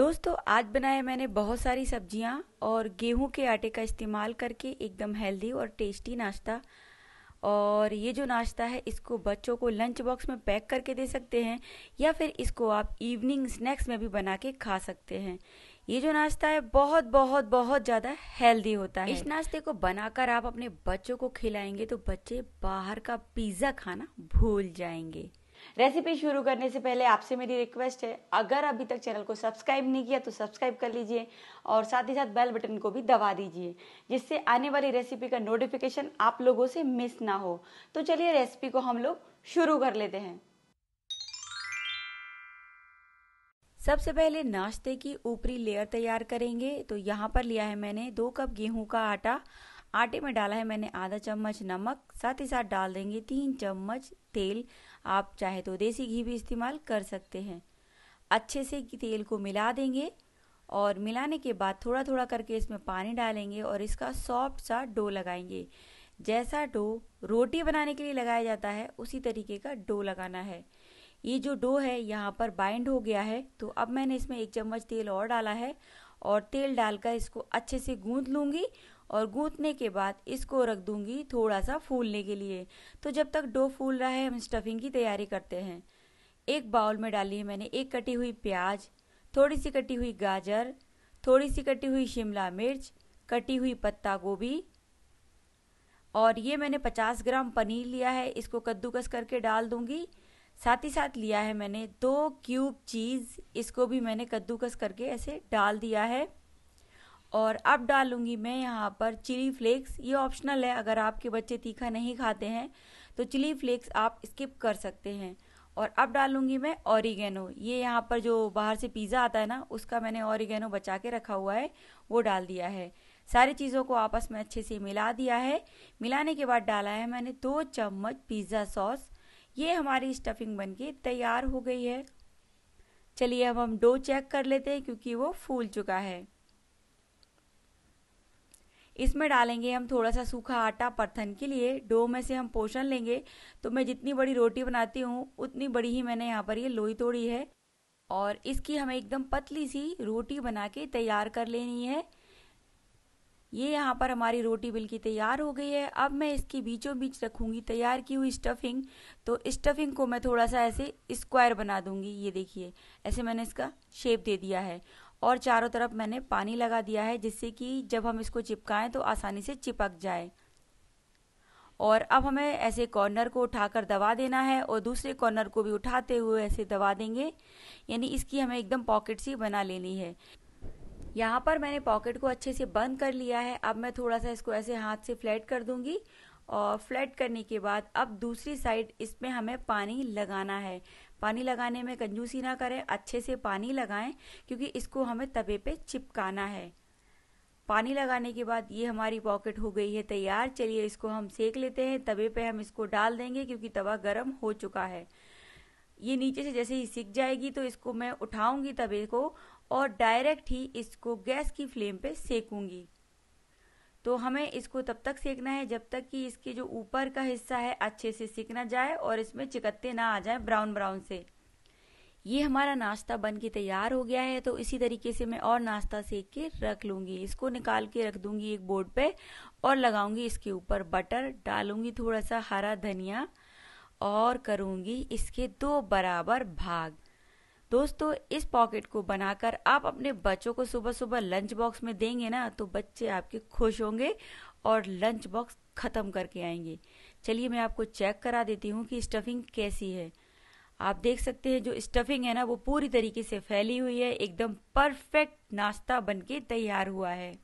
दोस्तों आज बनाया मैंने बहुत सारी सब्जियां और गेहूं के आटे का इस्तेमाल करके एकदम हेल्दी और टेस्टी नाश्ता और ये जो नाश्ता है इसको बच्चों को लंच बॉक्स में पैक करके दे सकते हैं या फिर इसको आप इवनिंग स्नैक्स में भी बना के खा सकते हैं ये जो नाश्ता है बहुत बहुत बहुत ज़्यादा हेल्दी होता है इस नाश्ते को बनाकर आप अपने बच्चों को खिलाएंगे तो बच्चे बाहर का पिज़्ज़ा खाना भूल जाएंगे रेसिपी शुरू करने से पहले आपसे मेरी रिक्वेस्ट है अगर अभी तक चैनल को सब्सक्राइब नहीं किया तो सब्सक्राइब कर लीजिए और साथ ही साथ बेल बटन को भी दबा दीजिए जिससे आने वाली रेसिपी का नोटिफिकेशन आप लोगों से मिस ना हो तो चलिए रेसिपी को हम लोग शुरू कर लेते हैं सबसे पहले नाश्ते की ऊपरी लेयर तैयार करेंगे तो यहाँ पर लिया है मैंने दो कप गेहूं का आटा आटे में डाला है मैंने आधा चम्मच नमक साथ ही साथ डाल देंगे तीन चम्मच तेल आप चाहे तो देसी घी भी इस्तेमाल कर सकते हैं अच्छे से तेल को मिला देंगे और मिलाने के बाद थोड़ा थोड़ा करके इसमें पानी डालेंगे और इसका सॉफ्ट सा डो लगाएंगे जैसा डो रोटी बनाने के लिए लगाया जाता है उसी तरीके का डो लगाना है ये जो डो है यहाँ पर बाइंड हो गया है तो अब मैंने इसमें एक चम्मच तेल और डाला है और तेल डालकर इसको अच्छे से गूंद लूँगी और गूंथने के बाद इसको रख दूंगी थोड़ा सा फूलने के लिए तो जब तक डो फूल रहा है हम स्टफिंग की तैयारी करते हैं एक बाउल में डाली है मैंने एक कटी हुई प्याज थोड़ी सी कटी हुई गाजर थोड़ी सी कटी हुई शिमला मिर्च कटी हुई पत्ता गोभी और ये मैंने 50 ग्राम पनीर लिया है इसको कद्दूकस करके डाल दूंगी साथ ही साथ लिया है मैंने दो क्यूब चीज़ इसको भी मैंने कद्दूकस करके ऐसे डाल दिया है और अब डालूंगी मैं यहाँ पर चिली फ्लेक्स ये ऑप्शनल है अगर आपके बच्चे तीखा नहीं खाते हैं तो चिली फ्लेक्स आप स्किप कर सकते हैं और अब डालूंगी मैं ऑरिगेनो ये यहाँ पर जो बाहर से पिज़्ज़ा आता है ना उसका मैंने ऑरिगेनो बचा के रखा हुआ है वो डाल दिया है सारी चीज़ों को आपस में अच्छे से मिला दिया है मिलाने के बाद डाला है मैंने दो चम्मच पिज़्ज़ा सॉस ये हमारी स्टफिंग बन के तैयार हो गई है चलिए अब हम डो चेक कर लेते हैं क्योंकि वो फूल चुका है इसमें डालेंगे हम थोड़ा सा सूखा आटा परथन के लिए डो में से हम पोषण लेंगे तो मैं जितनी बड़ी रोटी बनाती हूँ उतनी बड़ी ही मैंने यहाँ पर ये लोई तोड़ी है और इसकी हमें एकदम पतली सी रोटी बना के तैयार कर लेनी है ये यहाँ पर हमारी रोटी बिल्कुल तैयार हो गई है अब मैं इसकी बीचों बीच रखूंगी तैयार की हुई स्टफिंग तो स्टफिंग को मैं थोड़ा सा ऐसे स्क्वायर बना दूंगी ये देखिए ऐसे मैंने इसका शेप दे दिया है और चारों तरफ मैंने पानी लगा दिया है जिससे कि जब हम इसको चिपकाएं तो आसानी से चिपक जाए और अब हमें ऐसे कॉर्नर को उठाकर दबा देना है और दूसरे कॉर्नर को भी उठाते हुए ऐसे दबा देंगे यानी इसकी हमें एकदम पॉकेट सी बना लेनी है यहाँ पर मैंने पॉकेट को अच्छे से बंद कर लिया है अब मैं थोड़ा सा इसको ऐसे हाथ से फ्लैट कर दूंगी और फ्लैट करने के बाद अब दूसरी साइड इसमें हमें पानी लगाना है पानी लगाने में कंजूसी ना करें अच्छे से पानी लगाएं क्योंकि इसको हमें तवे पे चिपकाना है पानी लगाने के बाद ये हमारी पॉकेट हो गई है तैयार चलिए इसको हम सेक लेते हैं तवे पे हम इसको डाल देंगे क्योंकि तवा गर्म हो चुका है ये नीचे से जैसे ही सीख जाएगी तो इसको मैं उठाऊंगी तवे को और डायरेक्ट ही इसको गैस की फ्लेम पे सेकूंगी तो हमें इसको तब तक सेकना है जब तक कि इसके जो ऊपर का हिस्सा है अच्छे से सेक ना जाए और इसमें चिकत्ते ना आ जाए ब्राउन ब्राउन से ये हमारा नाश्ता बन के तैयार हो गया है तो इसी तरीके से मैं और नाश्ता सेक के रख लूँगी इसको निकाल के रख दूँगी एक बोर्ड पे और लगाऊँगी इसके ऊपर बटर डालूँगी थोड़ा सा हरा धनिया और करूँगी इसके दो बराबर भाग दोस्तों इस पॉकेट को बनाकर आप अपने बच्चों को सुबह सुबह लंच बॉक्स में देंगे ना तो बच्चे आपके खुश होंगे और लंच बॉक्स ख़त्म करके आएंगे चलिए मैं आपको चेक करा देती हूँ कि स्टफिंग कैसी है आप देख सकते हैं जो स्टफिंग है ना वो पूरी तरीके से फैली हुई है एकदम परफेक्ट नाश्ता बनके तैयार हुआ है